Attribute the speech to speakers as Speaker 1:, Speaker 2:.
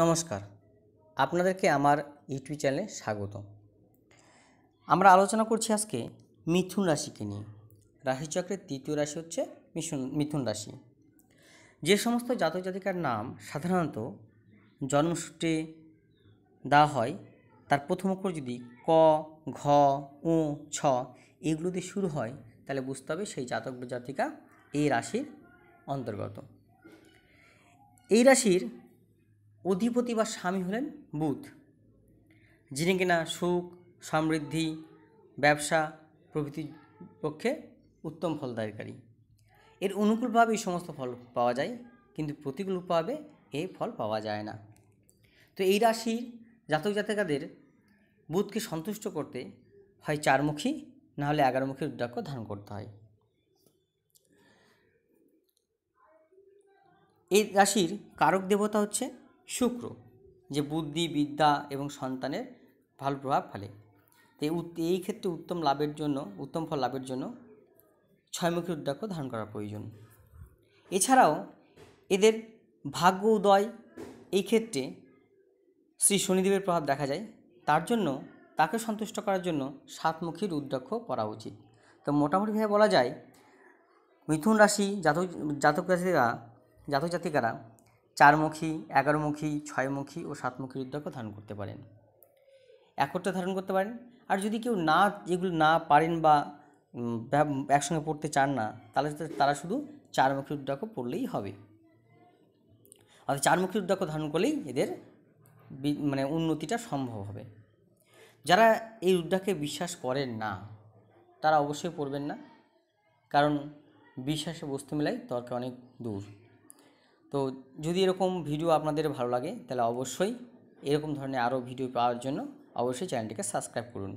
Speaker 1: নমস্কার আপনাদেরকে আমার ইউটিউব চ্যানেলে স্বাগত আমরা আলোচনা করছি আজকে মিথুন রাশিকে নিয়ে রাশিচক্রের তৃতীয় রাশি হচ্ছে মিশুন মিথুন রাশি যে সমস্ত জাতক জাতিকার নাম সাধারণত জন্মসূত্রে দেওয়া হয় তার প্রথম অক্ষর যদি ক ঘ উ ছ এগুলো দিয়ে শুরু হয় তাহলে বুঝতে হবে সেই জাতক জাতিকা এই রাশির অন্তর্গত এই রাশির অধিপতি বা স্বামী হলেন বুধ যিনি কিনা সুখ সমৃদ্ধি ব্যবসা প্রভৃতির পক্ষে উত্তম ফলদায়কারী এর অনুকূলভাবে এই সমস্ত ফল পাওয়া যায় কিন্তু প্রতিকূলভাবে এই ফল পাওয়া যায় না তো এই রাশির জাতক জাতিকাদের বুধকে সন্তুষ্ট করতে হয় চারমুখী নাহলে এগারোমুখী রুদ্রাক্ষ ধারণ করতে হয় এই রাশির কারক দেবতা হচ্ছে শুক্র যে বুদ্ধি বিদ্যা এবং সন্তানের ভালো প্রভাব ফেলে তো এই ক্ষেত্রে উত্তম লাভের জন্য উত্তম ফল লাভের জন্য ছয়মুখী রুদ্রাক্ষ ধারণ করা প্রয়োজন এছাড়াও এদের ভাগ্য উদয় এই ক্ষেত্রে শ্রী শনিদেবের প্রভাব দেখা যায় তার জন্য তাকে সন্তুষ্ট করার জন্য সাতমুখী রুদ্রাক্ষ করা উচিত তো মোটামুটিভাবে বলা যায় মিথুন রাশি জাতক জাতক জাতিকা জাতক জাতিকারা চারমুখী এগারোমুখী ছয়মুখী ও সাতমুখী রুদ্রাক্ষ ধারণ করতে পারেন একত্রে ধারণ করতে পারেন আর যদি কেউ না এগুলো না পারেন বা একসঙ্গে পড়তে চান না তাহলে তারা শুধু চারমুখী রুদ্রাক্ষ পড়লেই হবে অর্থাৎ চারমুখী রুদ্রাক্ষ ধারণ করলেই এদের মানে উন্নতিটা সম্ভব হবে যারা এই রুদ্রাকে বিশ্বাস করেন না তারা অবশ্যই পড়বেন না কারণ বিশ্বাসে বস্তু মেলাই তর্কে অনেক দূর তো যদি এরকম ভিডিও আপনাদের ভালো লাগে তাহলে অবশ্যই এরকম ধরনের আরও ভিডিও পাওয়ার জন্য অবশ্যই চ্যানেলটিকে সাবস্ক্রাইব করুন